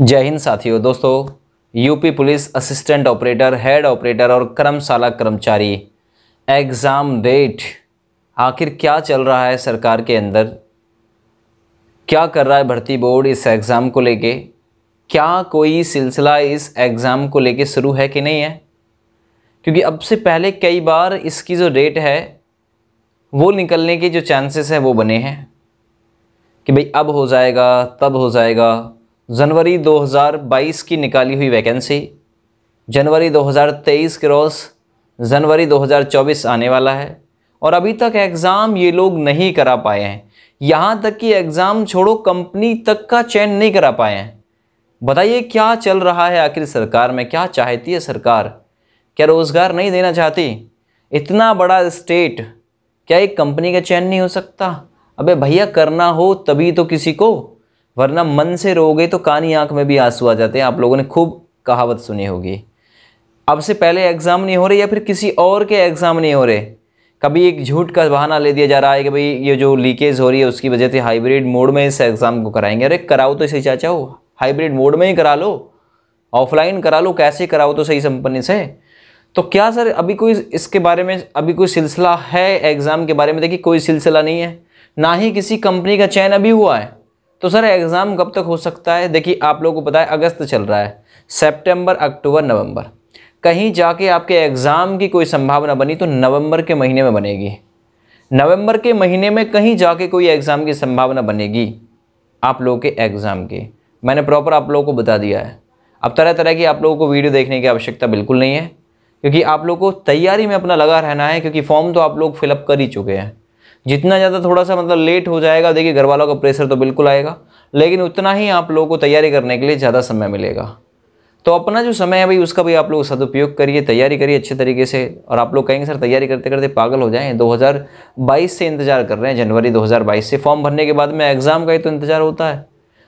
जय हिंद साथियों दोस्तों UP police assistant operator head operator और कर्मशाला कर्मचारी एग्ज़ाम डेट आखिर क्या चल रहा है सरकार के अंदर क्या कर रहा है भर्ती बोर्ड इस एग्ज़ाम को लेके क्या कोई सिलसिला इस एग्ज़ाम को लेके शुरू है कि नहीं है क्योंकि अब से पहले कई बार इसकी जो डेट है वो निकलने के जो चांसेस हैं वो बने हैं कि भाई अब हो जाएगा तब हो जाएगा जनवरी 2022 की निकाली हुई वैकेंसी जनवरी 2023 के रोज़ जनवरी 2024 आने वाला है और अभी तक एग्ज़ाम ये लोग नहीं करा पाए हैं यहाँ तक कि एग्ज़ाम छोड़ो कंपनी तक का चयन नहीं करा पाए हैं बताइए क्या चल रहा है आखिर सरकार में क्या चाहती है सरकार क्या रोज़गार नहीं देना चाहती इतना बड़ा स्टेट क्या एक कंपनी का चयन नहीं हो सकता अबे भैया करना हो तभी तो किसी को वरना मन से रोगे तो कानी आंख में भी आंसू आ जाते हैं आप लोगों ने खूब कहावत सुनी होगी अब से पहले एग्ज़ाम नहीं हो रहे या फिर किसी और के एग्ज़ाम नहीं हो रहे कभी एक झूठ का बहाना ले दिया जा रहा है कि भाई ये जो लीकेज हो रही है उसकी वजह से हाइब्रिड मोड में इस एग्ज़ाम को कराएंगे अरे कराओ तो इसे चाचा हो हाइब्रिड मोड में ही करा लो ऑफलाइन करा लो कैसे कराओ तो सही संपन्न से तो क्या सर अभी कोई इसके बारे में अभी कोई सिलसिला है एग्ज़ाम के बारे में देखिए कोई सिलसिला नहीं है ना ही किसी कंपनी का चयन अभी हुआ है तो सर एग्ज़ाम कब तक हो सकता है देखिए आप लोगों को पता है अगस्त चल रहा है सेप्टेम्बर अक्टूबर नवम्बर कहीं जाके आपके एग्ज़ाम की कोई संभावना बनी तो नवंबर के महीने में बनेगी नवंबर के महीने में कहीं जाके कोई एग्ज़ाम की संभावना बनेगी आप लोगों के एग्ज़ाम की मैंने प्रॉपर आप लोगों को बता दिया है अब तरह तरह की आप लोगों को वीडियो देखने की आवश्यकता बिल्कुल नहीं है क्योंकि आप लोगों को तैयारी में अपना लगा रहना है क्योंकि फॉर्म तो आप लोग फिलअप कर ही चुके हैं जितना ज़्यादा थोड़ा सा मतलब लेट हो जाएगा देखिए घर वालों का प्रेशर तो बिल्कुल आएगा लेकिन उतना ही आप लोगों को तैयारी करने के लिए ज़्यादा समय मिलेगा तो अपना जो समय है भाई उसका भी आप लोग सदुपयोग करिए तैयारी करिए अच्छे तरीके से और आप लोग कहेंगे सर तैयारी करते करते पागल हो जाएं 2022 से इंतज़ार कर रहे हैं जनवरी 2022 से फॉर्म भरने के बाद में एग्ज़ाम का ही तो इंतज़ार होता है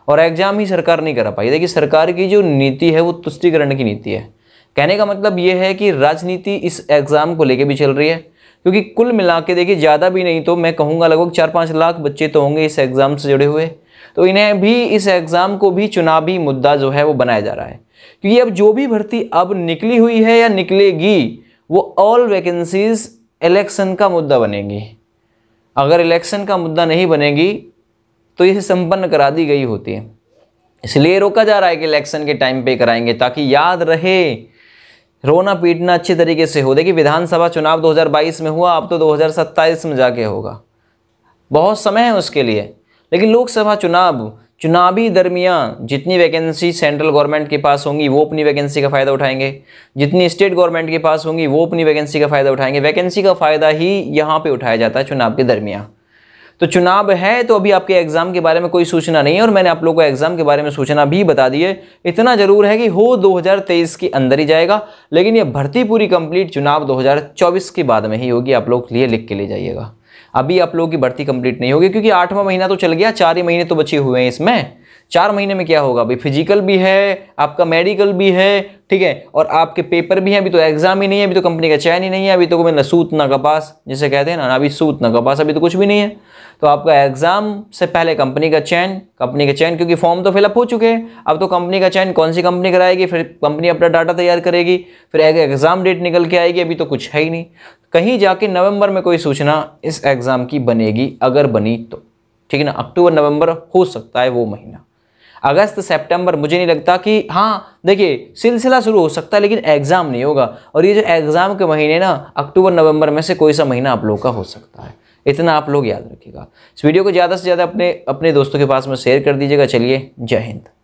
और एग्ज़ाम ही सरकार नहीं करा पाई देखिए सरकार की जो नीति है वो तुष्टिकरण की नीति है कहने का मतलब ये है कि राजनीति इस एग्ज़ाम को लेके भी चल रही है क्योंकि कुल मिला के देखिए ज़्यादा भी नहीं तो मैं कहूँगा लगभग चार पाँच लाख बच्चे तो होंगे इस एग्ज़ाम से जुड़े हुए तो इन्हें भी इस एग्ज़ाम को भी चुनावी मुद्दा जो है वो बनाया जा रहा है क्योंकि अब जो भी भर्ती अब निकली हुई है या निकलेगी वो ऑल वैकेंसीज इलेक्शन का मुद्दा बनेंगी अगर इलेक्शन का मुद्दा नहीं बनेगी तो ये संपन्न करा दी गई होती है इसलिए रोका जा रहा है कि इलेक्शन के टाइम पे कराएंगे ताकि याद रहे रोना पीटना अच्छे तरीके से हो देखिए विधानसभा चुनाव 2022 में हुआ अब तो 2027 में जाके होगा बहुत समय है उसके लिए लेकिन लोकसभा चुनाव चुनावी दरमियाँ जितनी वैकेंसी सेंट्रल गवर्नमेंट के पास होंगी वो अपनी वैकेंसी का फ़ायदा उठाएंगे जितनी स्टेट गवर्नमेंट के पास होंगी वो अपनी वैकेंसी का फ़ायदा उठाएंगे वैकेंसी का फ़ायदा ही यहाँ पे उठाया जाता है चुनाव के दरमियाँ तो चुनाव है तो अभी आपके एग्ज़ाम के बारे में कोई सूचना नहीं है और मैंने आप लोगों को एग्ज़ाम के बारे में सूचना भी बता दी है इतना ज़रूर है कि हो 2023 के अंदर ही जाएगा लेकिन ये भर्ती पूरी कंप्लीट चुनाव 2024 के बाद में ही होगी आप लोग लिए लिख के ले जाइएगा अभी आप लोगों की भर्ती कंप्लीट नहीं होगी क्योंकि आठवां महीना तो चल गया चार ही महीने तो बचे हुए हैं इसमें चार महीने में क्या होगा भाई फिजिकल भी है आपका मेडिकल भी है ठीक है और आपके पेपर भी हैं अभी तो एग्जाम ही नहीं है अभी तो कंपनी का चयन ही नहीं है अभी तो कोई ना सूत ना कपास जिसे कहते हैं ना अभी सूत ना कपास अभी तो कुछ भी नहीं है तो आपका एग्ज़ाम से पहले कंपनी का चयन कंपनी का चयन क्योंकि फॉर्म तो फिलअप हो चुके हैं अब तो कंपनी का चयन कौन सी कंपनी कराएगी फिर कंपनी अपना डाटा तैयार करेगी फिर एग्ज़ाम डेट निकल के आएगी अभी तो कुछ है ही नहीं कहीं जाके नवंबर में कोई सूचना इस एग्ज़ाम की बनेगी अगर बनी तो ठीक है ना अक्टूबर नवंबर हो सकता है वो महीना अगस्त सितंबर मुझे नहीं लगता कि हाँ देखिए सिलसिला शुरू हो सकता है लेकिन एग्ज़ाम नहीं होगा और ये जो एग्ज़ाम के महीने ना अक्टूबर नवंबर में से कोई सा महीना आप लोग का हो सकता है इतना आप लोग याद रखिएगा इस वीडियो को ज़्यादा से ज़्यादा अपने अपने दोस्तों के पास में शेयर कर दीजिएगा चलिए जय हिंद